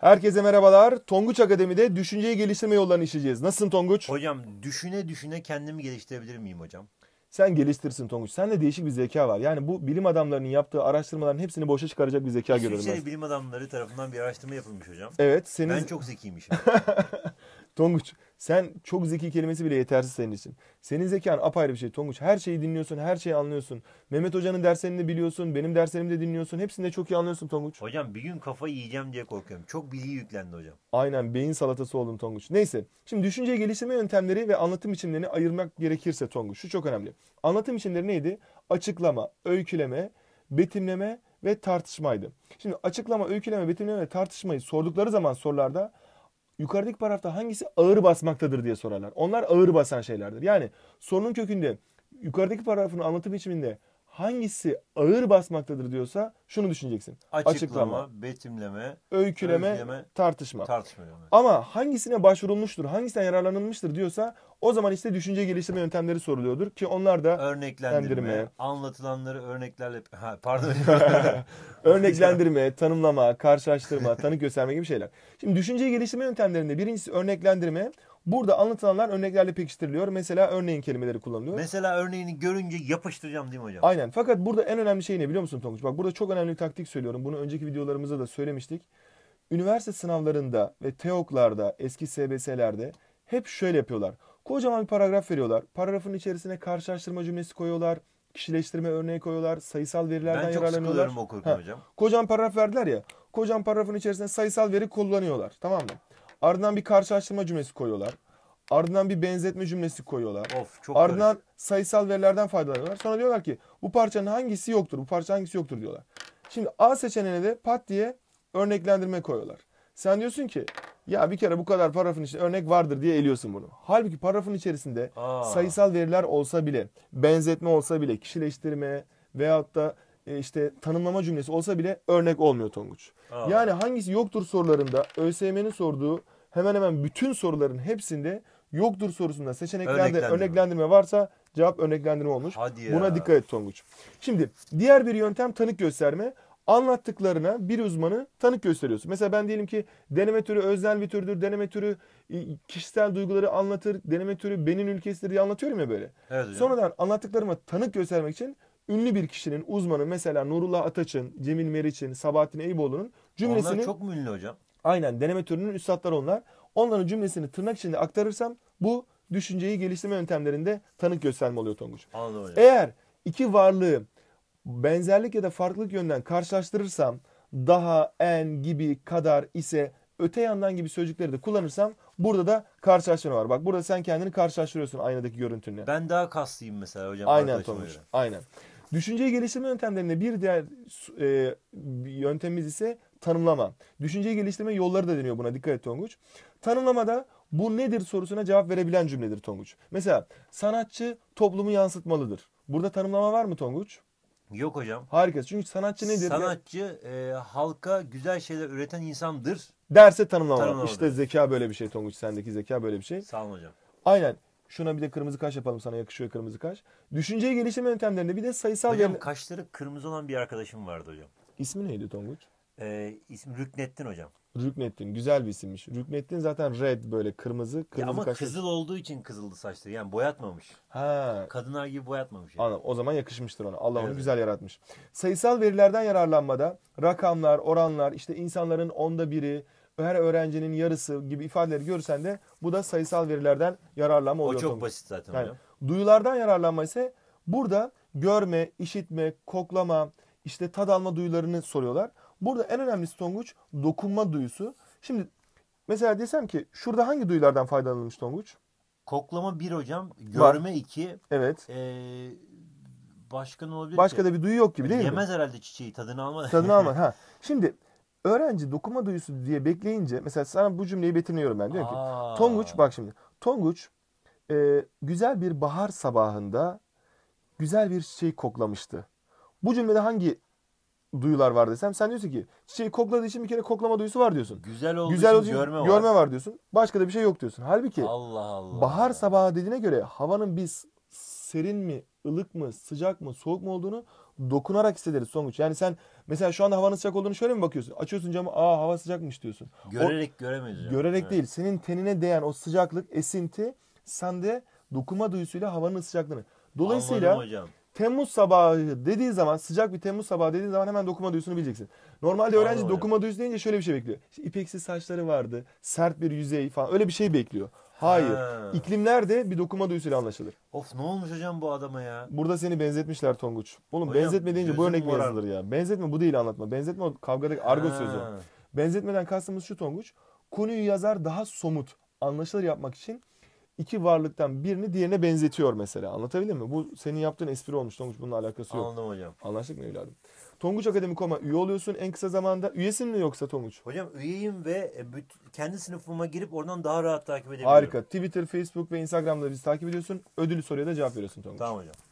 Herkese merhabalar. Tonguç Akademi'de düşünceyi geliştirme yollarını işleyeceğiz. Nasılsın Tonguç? Hocam düşüne düşüne kendimi geliştirebilir miyim hocam? Sen geliştirsin Tonguç. Sende değişik bir zeka var. Yani bu bilim adamlarının yaptığı araştırmaların hepsini boşa çıkaracak bir zeka görüyorum ben. bilim adamları tarafından bir araştırma yapılmış hocam. Evet. Senin... Ben çok zekiymişim. Tonguç sen çok zeki kelimesi bile yetersiz senin için. Senin zekan apayrı bir şey Tonguç. Her şeyi dinliyorsun, her şeyi anlıyorsun. Mehmet Hoca'nın derslerini de biliyorsun, benim derslerimi de dinliyorsun. Hepsini de çok iyi anlıyorsun Tonguç. Hocam bir gün kafa yiyeceğim diye korkuyorum. Çok bilgi yüklendi hocam. Aynen beyin salatası oldum Tonguç. Neyse şimdi düşünce geliştirme yöntemleri ve anlatım biçimlerini ayırmak gerekirse Tonguç şu çok önemli. Anlatım biçimleri neydi? Açıklama, öyküleme, betimleme ve tartışmaydı. Şimdi açıklama, öyküleme, betimleme ve tartışmayı sordukları zaman sorularda yukarıdaki paragrafta hangisi ağır basmaktadır diye sorarlar. Onlar ağır basan şeylerdir. Yani sorunun kökünde yukarıdaki paragrafın anlatım biçiminde hangisi ağır basmaktadır diyorsa şunu düşüneceksin. Açıklama, Açıklama betimleme, öyküleme, öyküleme tartışma. tartışma yani. Ama hangisine başvurulmuştur, hangisinden yararlanılmıştır diyorsa o zaman işte düşünce geliştirme yöntemleri soruluyordur ki onlar da örneklendirme, anlatılanları örneklerle ha, pardon. örneklendirme, tanımlama, karşılaştırma, tanık gösterme gibi şeyler. Şimdi düşünce geliştirme yöntemlerinde birincisi örneklendirme, Burada anlatılanlar örneklerle pekiştiriliyor. Mesela örneğin kelimeleri kullanılıyor. Mesela örneğini görünce yapıştıracağım değil mi hocam? Aynen. Fakat burada en önemli şey ne biliyor musun Tonguç? Bak burada çok önemli bir taktik söylüyorum. Bunu önceki videolarımızda da söylemiştik. Üniversite sınavlarında ve TEOK'larda, eski SBS'lerde hep şöyle yapıyorlar. Kocaman bir paragraf veriyorlar. Paragrafın içerisine karşılaştırma cümlesi koyuyorlar. Kişileştirme örneği koyuyorlar. Sayısal verilerden ben yararlanıyorlar. Ben çok sıkılıyorum okurken hocam. Kocaman paragraf verdiler ya. Kocaman paragrafın içerisine sayısal veri kullanıyorlar. Tamam mı? Ardından bir karşılaştırma cümlesi koyuyorlar. Ardından bir benzetme cümlesi koyuyorlar. Of çok Ardından garip. sayısal verilerden faydalanıyorlar. Sonra diyorlar ki bu parçanın hangisi yoktur, bu parça hangisi yoktur diyorlar. Şimdi A seçeneğine de pat diye örneklendirme koyuyorlar. Sen diyorsun ki ya bir kere bu kadar paragrafın içinde örnek vardır diye eliyorsun bunu. Halbuki paragrafın içerisinde Aa. sayısal veriler olsa bile, benzetme olsa bile, kişileştirme veyahut da e, işte tanımlama cümlesi olsa bile örnek olmuyor Tonguç. Aa. Yani hangisi yoktur sorularında ÖSYM'nin sorduğu hemen hemen bütün soruların hepsinde yoktur sorusunda seçeneklerde örneklendirme, örneklendirme varsa cevap örneklendirme olmuş. Buna dikkat et Tonguç. Şimdi diğer bir yöntem tanık gösterme. Anlattıklarına bir uzmanı tanık gösteriyorsun. Mesela ben diyelim ki deneme türü özel bir türdür. Deneme türü e, kişisel duyguları anlatır. Deneme türü benim ülkesidir diye anlatıyorum ya böyle. Evet, Sonradan anlattıklarıma tanık göstermek için ünlü bir kişinin uzmanı mesela Nurullah Ataç'ın, Cemil Meriç'in, Sabahattin Eyüboğlu'nun cümlesini... Onlar çok mu ünlü hocam? Aynen deneme türünün üstadları onlar. Onların cümlesini tırnak içinde aktarırsam bu düşünceyi geliştirme yöntemlerinde tanık gösterme oluyor Tonguç. Anladım hocam. Eğer iki varlığı benzerlik ya da farklılık yönden karşılaştırırsam daha, en gibi, kadar ise öte yandan gibi sözcükleri de kullanırsam burada da karşılaştırma var. Bak burada sen kendini karşılaştırıyorsun aynadaki görüntünle. Ben daha kaslıyım mesela hocam. Aynen Tonguç. Aynen. Düşünce geliştirme yöntemlerinde bir diğer e, yöntemimiz ise tanımlama. Düşünce geliştirme yolları da deniyor buna dikkat et Tonguç. Tanımlamada bu nedir sorusuna cevap verebilen cümledir Tonguç. Mesela sanatçı toplumu yansıtmalıdır. Burada tanımlama var mı Tonguç? Yok hocam. Harika. Çünkü sanatçı nedir? Sanatçı e, halka güzel şeyler üreten insandır. Derse tanımlama. tanımlama. İşte zeka böyle bir şey Tonguç. Sendeki zeka böyle bir şey. Sağ olun hocam. Aynen. Şuna bir de kırmızı kaş yapalım sana yakışıyor kırmızı kaş. Düşünceye geliştirme yöntemlerinde bir de sayısal... Hocam yerine... kaşları kırmızı olan bir arkadaşım vardı hocam. İsmi neydi Tonguç? Ee, isim Rüknettin hocam. Rüknettin güzel bir isimmiş. Rüknettin zaten red böyle kırmızı kırmızı ya ama kaşlı. kızıl olduğu için kızıldı saçları. Yani boyatmamış. Ha. Kadınlar gibi boyatmamış. Yani. Anladım. O zaman yakışmıştır ona. Allah evet. onu güzel yaratmış. Sayısal verilerden yararlanmada rakamlar, oranlar, işte insanların onda biri, her öğrencinin yarısı gibi ifadeleri görsen de bu da sayısal verilerden yararlanma oluyor. O çok basit zaten. Yani, hocam. duyulardan yararlanma ise burada görme, işitme, koklama, işte tad alma duyularını soruyorlar. Burada en önemli Tonguç dokunma duyusu. Şimdi mesela desem ki şurada hangi duyulardan faydalanılmış Tonguç? Koklama bir hocam, görme Var. iki. Evet. Ee, başka ne olabilir Başka ki? da bir duyu yok gibi değil Yemez mi? Yemez herhalde çiçeği tadını almaz. Tadını almaz ha. Şimdi Öğrenci dokuma duyusu diye bekleyince mesela sana bu cümleyi betimliyorum ben. Diyorum Aa. ki Tonguç bak şimdi Tonguç e, güzel bir bahar sabahında güzel bir çiçeği koklamıştı. Bu cümlede hangi duyular var desem sen diyorsun ki çiçeği kokladığı için bir kere koklama duyusu var diyorsun. Güzel olduğu Güzel için görme, var. Görme var diyorsun. Başka da bir şey yok diyorsun. Halbuki Allah Allah. bahar sabahı dediğine göre havanın biz serin mi ılık mı, sıcak mı, soğuk mu olduğunu dokunarak hissederiz sonuç. Yani sen mesela şu anda havanın sıcak olduğunu şöyle mi bakıyorsun? Açıyorsun camı, aa hava sıcakmış diyorsun. Görerek göremeyeceğim. Görerek evet. değil. Senin tenine değen o sıcaklık, esinti sende dokunma duyusuyla havanın sıcaklığını. Dolayısıyla Temmuz sabahı dediği zaman sıcak bir Temmuz sabahı dediği zaman hemen dokuma duyusunu bileceksin. Normalde öğrenci Anladım dokuma hocam. duyusu deyince şöyle bir şey bekliyor. İşte ipeksi saçları vardı, sert bir yüzey falan öyle bir şey bekliyor. Hayır. Ha. İklimler de bir dokuma duyusuyla anlaşılır. Of ne olmuş hocam bu adama ya? Burada seni benzetmişler Tonguç. Oğlum hocam, benzetme deyince bu örnek yazılır ya? Benzetme bu değil anlatma. Benzetme kavgadaki argo ha. sözü. Benzetmeden kastımız şu Tonguç. Konuyu yazar daha somut, anlaşılır yapmak için iki varlıktan birini diğerine benzetiyor mesela. Anlatabildim mi? Bu senin yaptığın espri olmuş Tonguç. Bununla alakası yok. Anladım hocam. Anlaştık mı evladım? Tonguç Akademi koma üye oluyorsun en kısa zamanda. Üyesin mi yoksa Tonguç? Hocam üyeyim ve e, kendi sınıfıma girip oradan daha rahat takip edebiliyorum. Harika. Twitter, Facebook ve Instagram'da bizi takip ediyorsun. Ödülü soruya da cevap veriyorsun Tonguç. Tamam hocam.